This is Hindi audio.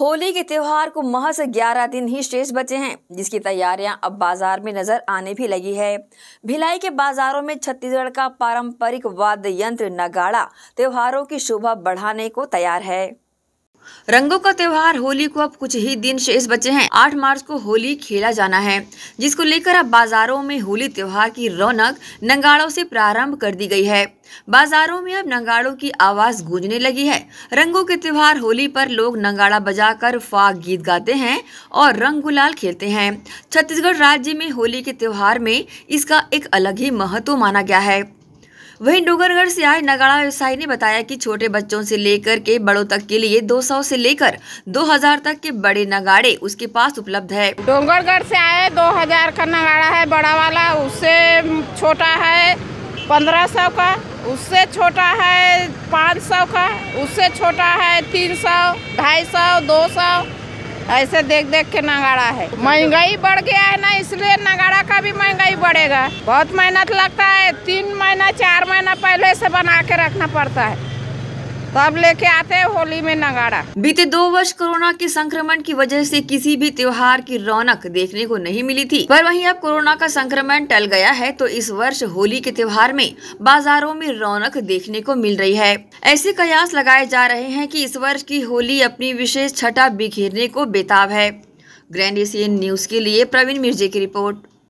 होली के त्योहार को महज 11 दिन ही शेष बचे हैं जिसकी तैयारियां अब बाजार में नजर आने भी लगी है भिलाई के बाजारों में छत्तीसगढ़ का पारंपरिक वाद्य यंत्र नगाड़ा त्योहारों की शोभा बढ़ाने को तैयार है रंगों का त्यौहार होली को अब कुछ ही दिन शेष बचे हैं 8 मार्च को होली खेला जाना है जिसको लेकर अब बाजारों में होली त्यौहार की रौनक नंगाड़ों से प्रारंभ कर दी गई है बाजारों में अब नंगाड़ों की आवाज गूंजने लगी है रंगों के त्यौहार होली पर लोग नंगाड़ा बजाकर फाग गीत गाते हैं और रंग गुलाल खेलते हैं छत्तीसगढ़ राज्य में होली के त्यौहार में इसका एक अलग ही महत्व माना गया है वहीं डोंगरगढ़ से आए नगाड़ा व्यवसायी ने बताया कि छोटे बच्चों से लेकर के बड़ों तक के लिए 200 से लेकर 2000 तक के बड़े नगाड़े उसके पास उपलब्ध है डोंगरगढ़ से आए 2000 का नगाड़ा है बड़ा वाला उससे छोटा है 1500 का उससे छोटा है 500 का उससे छोटा है 300, 250, 200 ऐसे देख देख के नगाड़ा है महंगाई बढ़ गया है ना इसलिए नगाड़ा का भी महंगाई बढ़ेगा बहुत मेहनत लगता है तीन महीना चार महीना पहले से बना के रखना पड़ता है तब तो लेके आते हैं होली में नगाड़ा बीते दो वर्ष कोरोना के संक्रमण की वजह से किसी भी त्योहार की रौनक देखने को नहीं मिली थी पर वहीं अब कोरोना का संक्रमण टल गया है तो इस वर्ष होली के त्योहार में बाजारों में रौनक देखने को मिल रही है ऐसे कयास लगाए जा रहे हैं कि इस वर्ष की होली अपनी विशेष छठा बिखेरने को बेताब है ग्रैंड एशियन न्यूज के लिए प्रवीण मिर्जे की रिपोर्ट